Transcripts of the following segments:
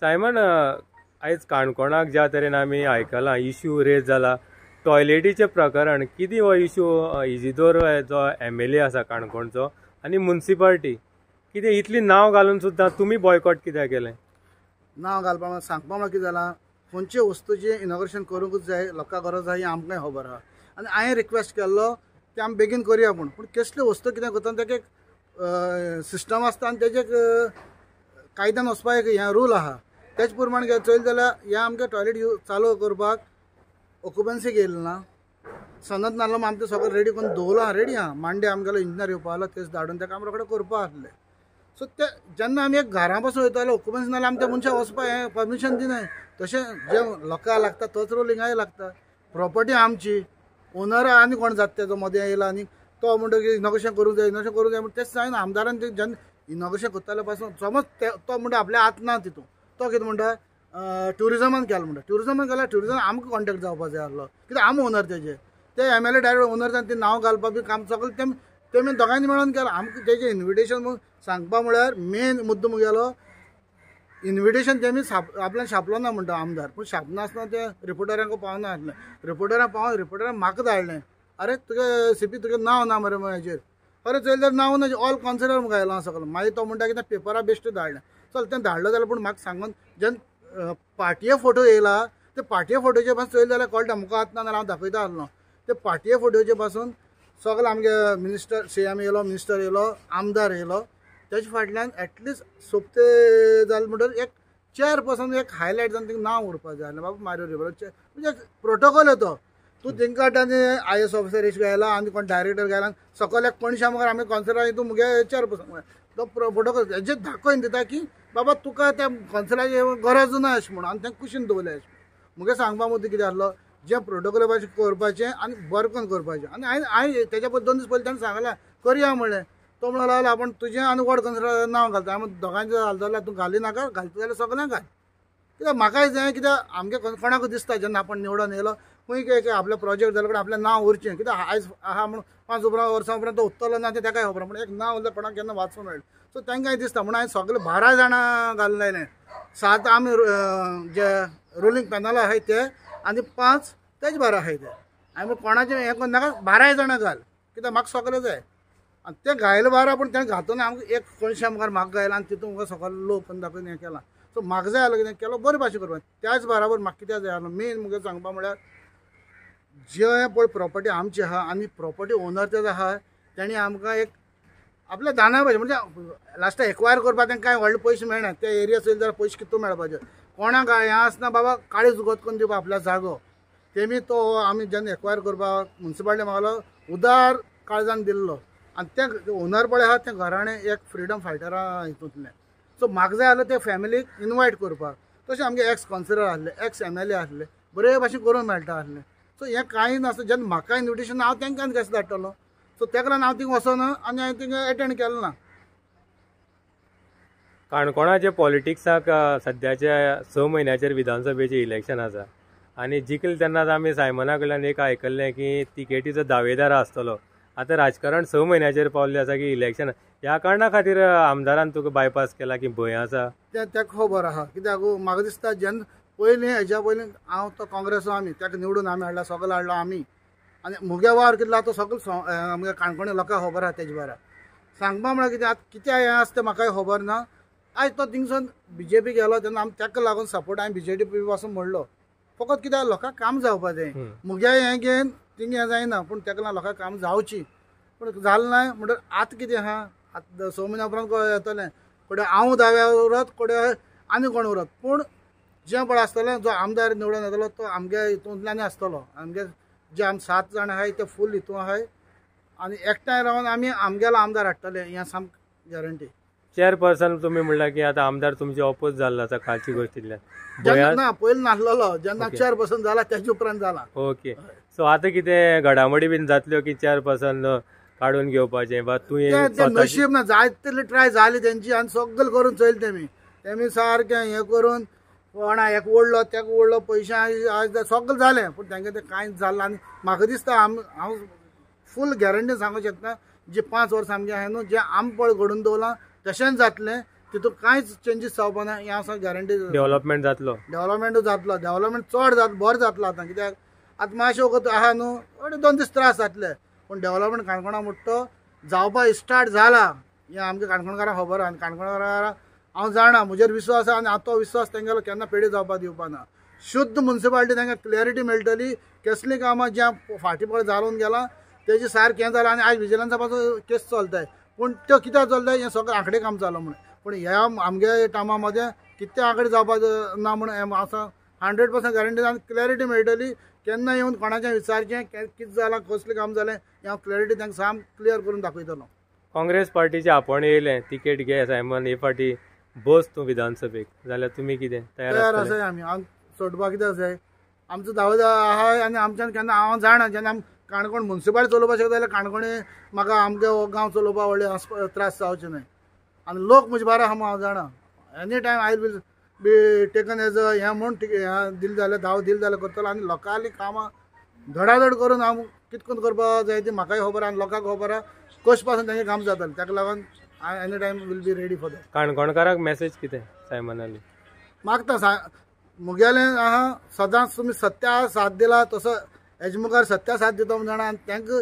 Simon आयज काणकोणाक ज्या तरेन आमी आयकलां इश्यू रेज जाला टॉयलेटीचें प्रकरण किती हो इश्यू इजिदोर जो एम एल ए आसा काणकोणचो आनी मुन्सिपाल्टी कितें इतली नांव घालून सुद्दां तुमी बॉयकॉट कित्याक केलें नांव घालपा म्हणून सांगपा म्हळ्यार कितें जालां खंयचे वस्तूचें इनॉग्रेशन करूंकूच जाय लोकांक गरज आसा हें आमकांय खबर आसा आनी हांवें रिक्वेस्ट केल्लो की आमी बेगीन करया पूण पूण कसल्यो वस्तू कितें करता ताका सिस्टम आसता आनी तेजे कायद्यान वचपाक एक हें रूल आसा तेच प्रमाण चोयले जाल्यार हे आमकां टॉयलेट यू चालू करपाक ऑक्युपन्सी गेल ना सनत नाल्लो आमी सगळो रेडी करून दवरलां रेडी आहा मांडे आमगेलो इंजिनियर येवपा आलो तेच धाडून तेका आमी रोखडे करपा आसलें सो ते जेन्ना आमी एक घरा पासून वयता ऑक्युपन्सी नाल्यार आमच्या मनशाक वचपाक हें परमिशन दिनाय तशें जें लोकां लागता तोच रोलिंगाय लागता प्रॉपर्टी आमची ओनर आनी कोण जाता तेजो मदें येयला आनी तो म्हणटकीर की इनॉग्रेशन करूंक जाय इनॉग्रेशन करूंक जाय म्हणटा तेंच जायना आमदारान जेन्ना इनॉग्रेशन करताले पासून समज तो म्हणटा आपल्या हात ना तितून तो कितें म्हणटा ट्युरिजमान केला म्हणटा ट्युरिजमान केला ट्युरिजम आमकां कॉन्टेक्ट जावपाक जाय आसलो कित्याक आमी ओनर तेजे ते एम एल ए डायरेक्ट ओनरसान ते नांव घालपाक बी काम सगळें तेमी तेमी दोगांयनी मेळोन केलां आमकां तेजें इन्विटेशन सांगपा म्हळ्यार मेन मुद्दो गेलो इन्व्हिटेशन तेमी छाप आपल्यान छापलो ना म्हणटा आमदार पूण छापनासतना ते रिपोर्टरांक पावना आसलें रिपोर्टरांक पावन रिपोर्टरान म्हाका धाडलें अरे तुगे सीपी तुगे नांव ना मरे हाजेर अरे चल तर नांव ना ऑल कॉन्सिडर मुगो आयलां सगळो मागीर तो म्हणटा कितें पेपरा बेश्ट धाडलें चल ते धाडलो जाल्यार पूण म्हाका सांगून जेन्ना पाटये फोटो येयला ते पाटये फोटोचे पासून चोयले जाल्यार कळटा मुखार आतां जाल्यार हांव दाखयता आसलो ते पाटये फोटोचे पासून सगळो आमगे मिनिस्टर सी एम येयलो मिनिस्टर येयलो आमदार येयलो तेजे फाटल्यान एटलिस्ट सोपते जाले म्हणजे एक चार पासून एक हायलायट जावन तिथे नांव उरपा जाय बाबा मारो रिबर म्हणजे प्रोटोकॉल येतो तूं तेंका आतां आय एस ऑफिसर एश गेला आनी कोण डायरेक्टर गेला एक पणशा मुखार आमी कॉन्सला हितून मुगे चेअरपर्सन तो फोटो हेजे दाखोवन दिता की बाबा तुका त्या कॉन्सलाची गरज ना अशें म्हणून आनी तें कुशीन दवरलें अशें मुगे सांगपा मुद्दो कितें आसलो जे प्रोटोकॉल करपाचें आनी बरें करून करपाचें आनी हांवें हांवें तेज्या पयली दोन दीस पयलीं ताणें सांगलां करया म्हणलें तो म्हणून लागला आपण तुझे आणि वड कन्सल्टर नाव घालता आमी दोगांचे घालता जाल्यार तूं घाली नाका घालता जाल्यार सगळ्यांक घाल कित्याक म्हाकाय जाय कित्याक आमगे कोणाक दिसता जेन्ना आपण निवडून येयलो मग काय काय आपलो प्रोजेक्ट जालो कडेन आपलें नांव उरचे कित्याक आयज आहा म्हणून पांच उभरा वर्सां उपरांत तो ना ते तेकाय खबर म्हणून एक नांव उरलें कोणाक केन्ना वाचूंक मिळेल सो तांकां दिसता म्हणून हांवें सगळे बारा जाणां घाल्लेलें सात आमी जे रुलिंग पॅनल आहाय ते आनी पांच तेच बारा आहाय ते आमी कोणाचें हें करून नका बाराय जाणां घाल कित्याक म्हाका सगळे जाय आनी ते घायल बारा पण तें घातून आमकां एक कोणशे मुखार म्हाका घायला आनी तिथून म्हाका सगळो लोक करून दाखोवन हें केला सो म्हाका जाय आसलो कितें केलो बरे भाशे करपाचें त्याच बराबर म्हाका कित्याक जाय आलो मेन मुगे सांगपा म्हळ्यार जे पळय प्रॉपर्टी आमची आहा आम्ही प्रॉपर्टी ओनर तेच आहा त्याने आमकां एक आपल्या दाना पाहिजे म्हणजे लास्ट एक्वायर करपाक तांकां कांय व्हडले पयशे मेळना त्या एरिया सयले जाल्यार पयशे कितू मेळपाचे कोणाक हें आसना बाबा काळीच उगत करून दिवपा आपल्या जागो तेमी तो आमी जेन्ना एक्वायर करपाक म्युन्सिपाल्टी मागलो उदार काळजान दिल्लो आनी तें ओनर पळय आहा तें घराणें एक फ्रिडम फायटरा हितूंतलें सो म्हाका जाय आसलो ते फॅमिलीक इनवायट करपाक तशें आमगे एक्स कॉन्सिलर आसले एक्स एम एल ए आसले बरे भाशेन करूंक मेळटा आसलें सो हे काय नसतं जेन्ना म्हाका इन्विटेशन हांव तेंकाच कसं धाडटलो सो तेका लागून हांव थिंग वचना आनी हांवें थिंग एटेंड केलं ना काणकोणाचे पॉलिटिक्साक सद्याच्या स म्हयन्याचेर विधानसभेचें इलेक्शन आसा आनी जिखले तेन्नाच आमी सायमना कडल्यान एक ऐकले की तिकेटीचा दावेदार असतो आता राजकारण स महिन्याचे पावले असा की इलेक्शन ह्या कारणा खातीर आमदारान तुका बायपास केला की भंय असा त्या खबर आहा कित्याक म्हाका दिसता जेन्ना पयलीं हेज्या पयलीं हांव तो काँग्रेसा आमी ताका निवडून आमी हाडला सगळो हाडलो आमी आनी मुगे वार कितलो तो सगळो काणकोणी लोकांक खबर आसा तेजे बारा सांगपा म्हळ्यार कितें आतां कितें हें आसा तें म्हाकाय खबर ना आयज तो थिंगसून बी जे पी गेलो तेन्ना आमी ताका लागून सपोर्ट हांवें बी जे डी पी पासून म्हणलो फकत कित्याक लोकांक काम जावपा मुगे हें घेन थिंग हें जायना पूण ताका लागून लोकांक काम जावची पूण जालें ना म्हणजे आतां कितें आहा आतां स म्हयन्या उपरांत येतलें कोडे हांव दाव्या उरत कोडे आनी कोण उरत पूण जे पण आसतलें जो आमदार निवडून येतलो तो आमगे हितूंतल्यान आसतलो आमगे जे आमी सात जाण आहाय ते फूल हितून आहाय आणि एकठांय रावन आम्ही आमगेलो आमदार हाडटले हें सामकें गॅरंटी चेअरपर्सन तुम्ही म्हणला की आता आमदार तुमचे ऑपोज झाला आता खालची गोष्टीतल्या ना पयलीं नासलेलो जेन्ना चेअरपर्सन झाला त्याच्या उपरांत झाला ओके सो आतां कितें घडामोडी बीन जातल्यो हो की चेअरपर्सन काढून घेवपाचें वा नशीब ना जायतेली ट्राय झाली त्यांची आनी सगळं करून चलले तेमी तेमी सारकें हें करून कोणा एक ओडलो तेका ओडलो पयशे आज सगळें जालें पूण तेंगे तें कांयच जालें आनी म्हाका दिसता हांव फूल गॅरंटी सांगूंक शकता जी पांच वर्सां आमगे आहे न्हू जें आमपळ घडून दवरलां तशेंच जातलें तितूंत कांयच चेंजीस जावपा ना हें आसा गॅरंटी डेव्हलपमेंट जातलो डेव्हलपमेंट जातलो डेव्हलपमेंट चड जात बरं जातलो आतां कित्याक आतां मातशें वगत आहा न्हू थोडे दोन दीस त्रास जातले पूण डेव्हलपमेंट काणकोणा म्हणटा तो स्टार्ट जाला हें आमच्या काणकोणकारांक खबर आहा आनी हांव जाणा म्हजेर विश्वास आसा आनी आतां विश्वास तेंगेलो केन्ना पेडी जावपाक दिवपा ना शुद्ध मुन्सिपाल्टी तांकां क्लियरिटी मेळटली कसलीं कामां जें फाटीं पळ जालोवन गेलां तेजी सारकें हें जालां आनी आयज विजिलंसापासून केस चलताय पूण त्यो कित्याक चलताय हें सगळें आंकडे काम जालो म्हणून पूण ह्या आमगे टायमा मदें कितें आंकडे जावपाक ना म्हण हें आसा हंड्रेड पर्संट गॅरंटी आनी क्लॅरिटी मेळटली केन्ना येवन कोणाचें विचारचें कितें जालां कसलें काम जालें हें हांव क्लॅरिटी तांकां साम क्लियर करून दाखयतलो काँग्रेस पार्टीचे आपण येयलें तिकेट घे सायमन हे फाटी बस तू विधानसभेक जाल्यार तुमी कितें तयार आसाय आमी हांव सोडपाक कितें आसाय आमचो दावे आहाय आनी आमच्यान केन्ना हांव जाणा जेन्ना काणकोण मुन्सिपाल चलोवपाक शकता जाल्यार काणकोणी म्हाका आमगे गांव चलोवपा व्हडले त्रास जावचे न्हय आनी लोक म्हजे बारा हा हांव जाणा any time I will be taken as a हें म्हूण दिल जाल्यार धाव दिल जाल्यार करतलो आनी लोकाली कामां धडाधड करून हांव कितकोन करपा जाय ती म्हाकाय खबर आनी लोकांक खबर आहा कश पासून तेंगे काम जातालें ताका लागून I any time will be ready for काणकोणकाराक मेसेज कितें अली मागता सा मुगेलें आहा सदांच तुमी सत्या साथ दिला तसो हेजे मुखार सत्या साथ दिता म्हण जाणा आनी तांकां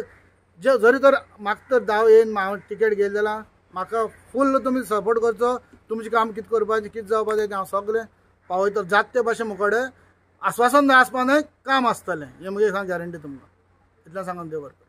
जे जरी तर म्हाका तर दाव येयन हांव तिकेट घेयली जाल्यार म्हाका फुल्ल तुमी सपोर्ट करचो तुमचें काम कितें करपाचें कितें जावपाचें तें हांव सगलें पावयता जात ते भाशेन मुकोडे आस्वासन आसपा न्हय काम आसतलें हें म्हगे सांग गॅरंटी तुमकां इतलें सांगून देव बरें